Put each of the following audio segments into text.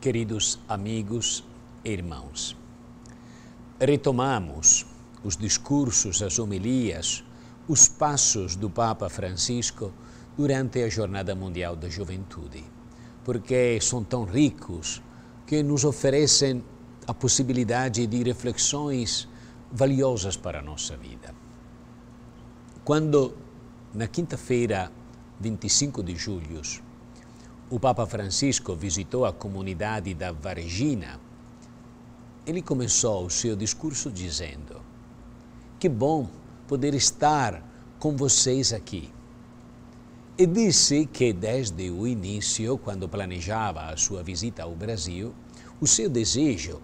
Queridos amigos e irmãos, retomamos os discursos, as homilias, os passos do Papa Francisco durante a Jornada Mundial da Juventude, porque são tão ricos que nos oferecem a possibilidade de reflexões valiosas para a nossa vida. Quando, na quinta-feira, 25 de julho, o Papa Francisco visitou a comunidade da Vargina, ele começou o seu discurso dizendo: Que bom poder estar com vocês aqui. E disse que desde o início, quando planejava a sua visita ao Brasil, o seu desejo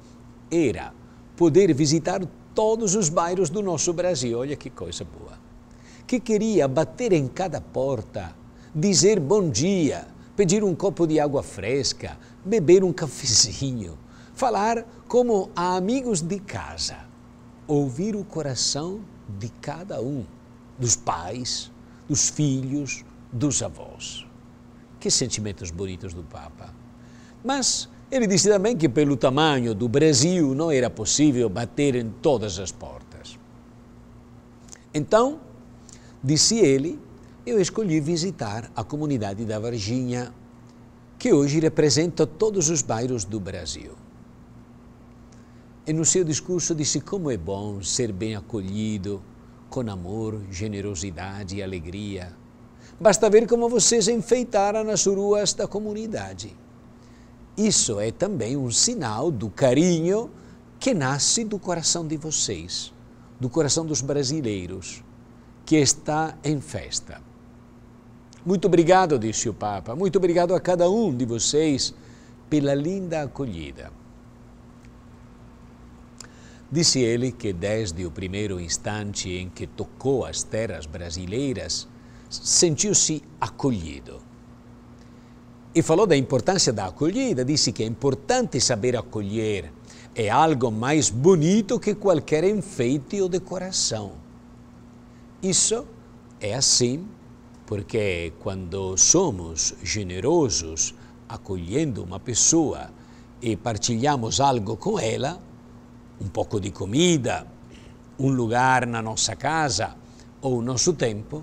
era poder visitar todos os bairros do nosso Brasil. Olha que coisa boa! Que queria bater em cada porta, dizer bom dia pedir um copo de água fresca, beber um cafezinho, falar como a amigos de casa, ouvir o coração de cada um, dos pais, dos filhos, dos avós. Que sentimentos bonitos do Papa. Mas ele disse também que, pelo tamanho do Brasil, não era possível bater em todas as portas. Então, disse ele, eu escolhi visitar a comunidade da Varginha, que hoje representa todos os bairros do Brasil. E no seu discurso disse como é bom ser bem acolhido, com amor, generosidade e alegria. Basta ver como vocês enfeitaram as ruas da comunidade. Isso é também um sinal do carinho que nasce do coração de vocês, do coração dos brasileiros, que está em festa. Muito obrigado, disse o Papa, muito obrigado a cada um de vocês pela linda acolhida. Disse ele que desde o primeiro instante em que tocou as terras brasileiras, sentiu-se acolhido. E falou da importância da acolhida, disse que é importante saber acolher, é algo mais bonito que qualquer enfeite ou decoração. Isso é assim porque quando somos generosos, acolhendo uma pessoa e partilhamos algo com ela, um pouco de comida, um lugar na nossa casa ou nosso tempo,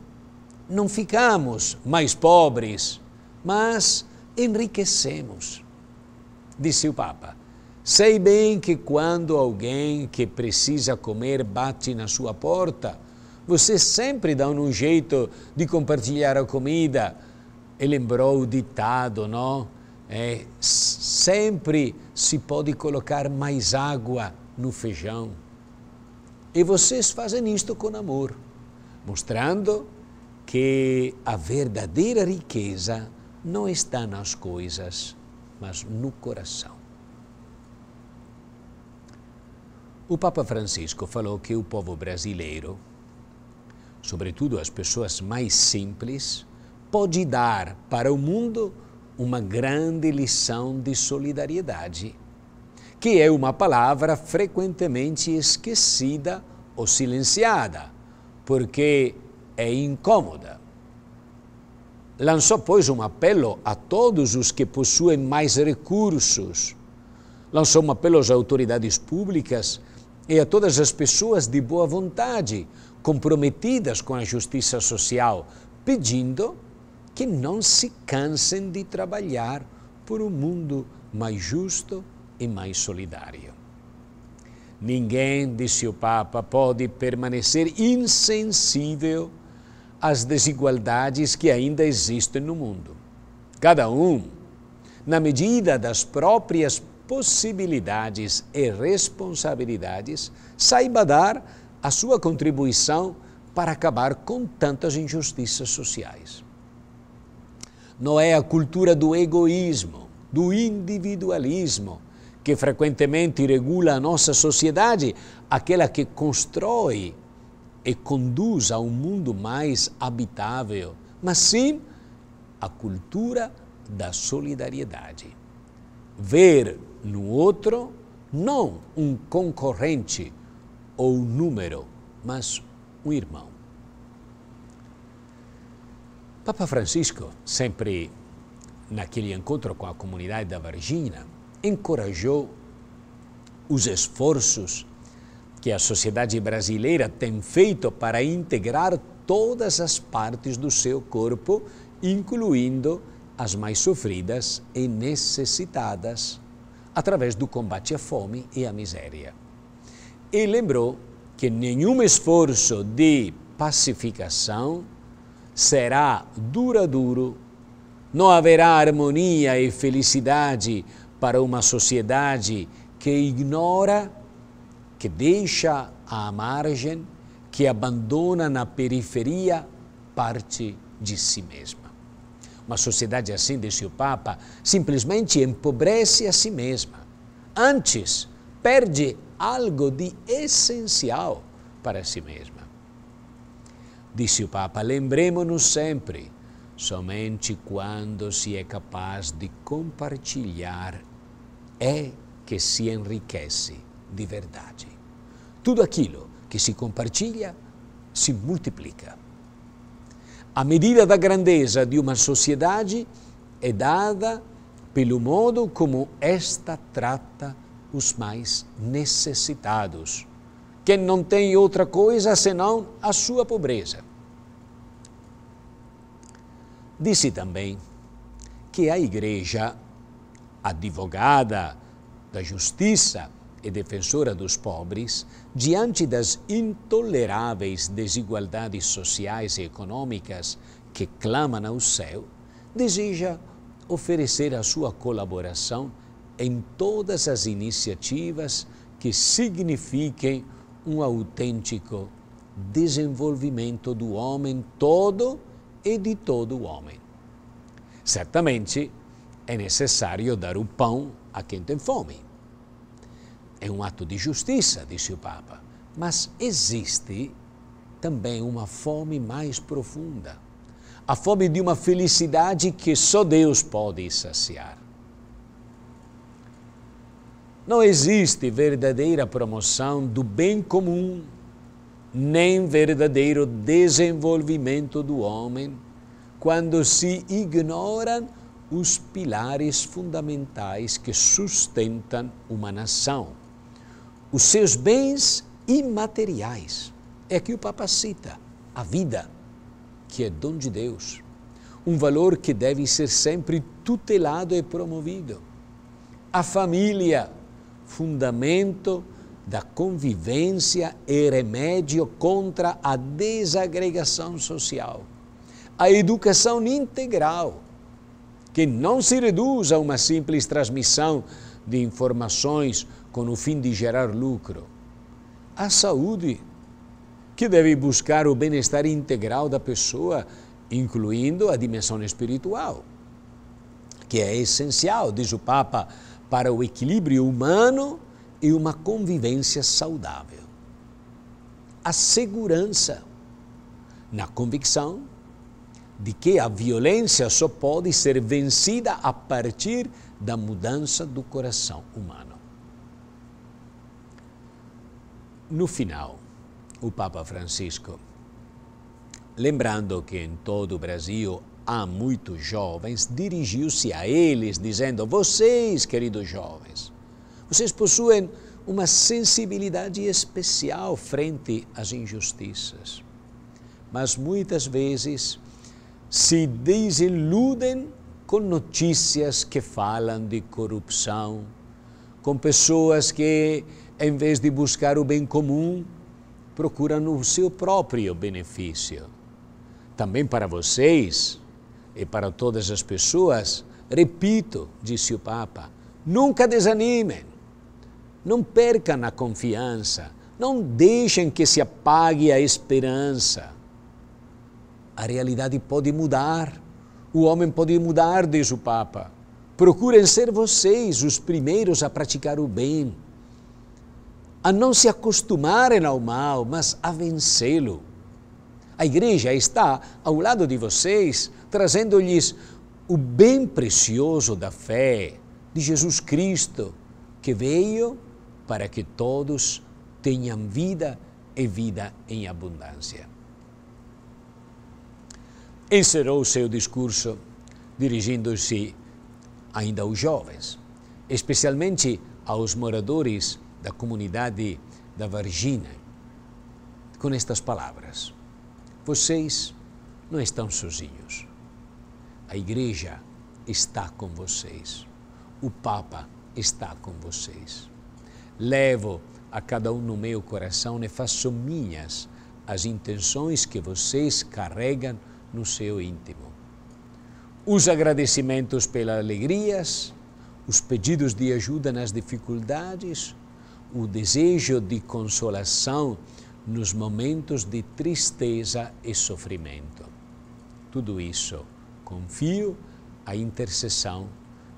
não ficamos mais pobres, mas enriquecemos. Disse o Papa: Sei bem que quando alguém que precisa comer bate na sua porta, você sempre dá um jeito de compartilhar a comida. E lembrou o ditado, não? É, sempre se pode colocar mais água no feijão. E vocês fazem isto com amor, mostrando que a verdadeira riqueza não está nas coisas, mas no coração. O Papa Francisco falou que o povo brasileiro sobretudo as pessoas mais simples, pode dar para o mundo uma grande lição de solidariedade, que é uma palavra frequentemente esquecida ou silenciada, porque é incômoda. Lançou, pois, um apelo a todos os que possuem mais recursos. Lançou um apelo às autoridades públicas e a todas as pessoas de boa vontade, comprometidas com a justiça social, pedindo que não se cansem de trabalhar por um mundo mais justo e mais solidário. Ninguém, disse o Papa, pode permanecer insensível às desigualdades que ainda existem no mundo. Cada um, na medida das próprias possibilidades e responsabilidades, saiba dar a sua contribuição para acabar com tantas injustiças sociais. Não é a cultura do egoísmo, do individualismo, que frequentemente regula a nossa sociedade, aquela que constrói e conduz a um mundo mais habitável, mas sim a cultura da solidariedade. Ver no outro não um concorrente, ou número, mas um irmão. Papa Francisco, sempre naquele encontro com a comunidade da Virgínia, encorajou os esforços que a sociedade brasileira tem feito para integrar todas as partes do seu corpo, incluindo as mais sofridas e necessitadas, através do combate à fome e à miséria e lembrou que nenhum esforço de pacificação será duradouro, não haverá harmonia e felicidade para uma sociedade que ignora, que deixa à margem, que abandona na periferia parte de si mesma. Uma sociedade assim, disse o Papa, simplesmente empobrece a si mesma. Antes perde algo de essencial para si mesma. Disse o Papa: lembremos-nos sempre, somente quando se é capaz de compartilhar é que se enriquece de verdade. Tudo aquilo que se compartilha se multiplica. A medida da grandeza de uma sociedade é dada pelo modo como esta trata os mais necessitados, quem não tem outra coisa senão a sua pobreza. Disse também que a Igreja, advogada da justiça e defensora dos pobres, diante das intoleráveis desigualdades sociais e econômicas que clamam ao céu, deseja oferecer a sua colaboração em todas as iniciativas que signifiquem um autêntico desenvolvimento do homem todo e de todo o homem. Certamente é necessário dar o pão a quem tem fome. É um ato de justiça, disse o Papa, mas existe também uma fome mais profunda a fome de uma felicidade que só Deus pode saciar. Não existe verdadeira promoção do bem comum, nem verdadeiro desenvolvimento do homem, quando se ignoram os pilares fundamentais que sustentam uma nação. Os seus bens imateriais. É que o Papa cita a vida, que é dom de Deus, um valor que deve ser sempre tutelado e promovido. A família, fundamento da convivência e remédio contra a desagregação social. A educação integral, que não se reduz a uma simples transmissão de informações com o fim de gerar lucro. A saúde, que deve buscar o bem-estar integral da pessoa, incluindo a dimensão espiritual, que é essencial, diz o Papa para o equilíbrio humano e uma convivência saudável. A segurança na convicção de que a violência só pode ser vencida a partir da mudança do coração humano. No final, o Papa Francisco, lembrando que em todo o Brasil a muitos jovens, dirigiu-se a eles, dizendo: Vocês, queridos jovens, vocês possuem uma sensibilidade especial frente às injustiças, mas muitas vezes se desiludem com notícias que falam de corrupção, com pessoas que, em vez de buscar o bem comum, procuram o seu próprio benefício. Também para vocês, e para todas as pessoas, repito, disse o Papa, nunca desanimem, não percam a confiança, não deixem que se apague a esperança. A realidade pode mudar, o homem pode mudar, diz o Papa. Procurem ser vocês os primeiros a praticar o bem, a não se acostumarem ao mal, mas a vencê-lo. A igreja está ao lado de vocês trazendo-lhes o bem precioso da fé de Jesus Cristo, que veio para que todos tenham vida e vida em abundância. Encerrou seu discurso dirigindo-se ainda aos jovens, especialmente aos moradores da comunidade da Virgínia, com estas palavras: Vocês não estão sozinhos. A igreja está com vocês. O Papa está com vocês. Levo a cada um no meu coração e faço minhas as intenções que vocês carregam no seu íntimo. Os agradecimentos pelas alegrias, os pedidos de ajuda nas dificuldades, o desejo de consolação nos momentos de tristeza e sofrimento. Tudo isso confio à intercessão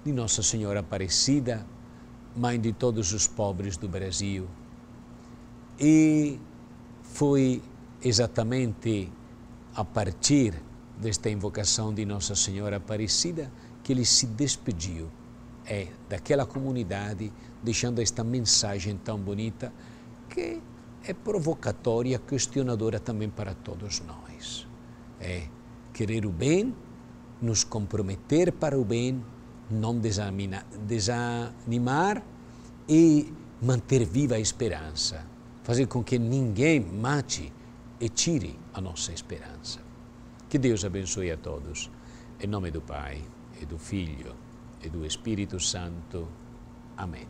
de Nossa Senhora Aparecida, mãe de todos os pobres do Brasil. E foi exatamente a partir desta invocação de Nossa Senhora Aparecida que ele se despediu é daquela comunidade, deixando esta mensagem tão bonita que é provocatória, questionadora também para todos nós. É querer o bem nos comprometer para o bem, não desanimar e manter viva a esperança, fazer com que ninguém mate e tire a nossa esperança. Que Deus abençoe a todos. Em nome do Pai, e do Filho, e do Espírito Santo. Amém.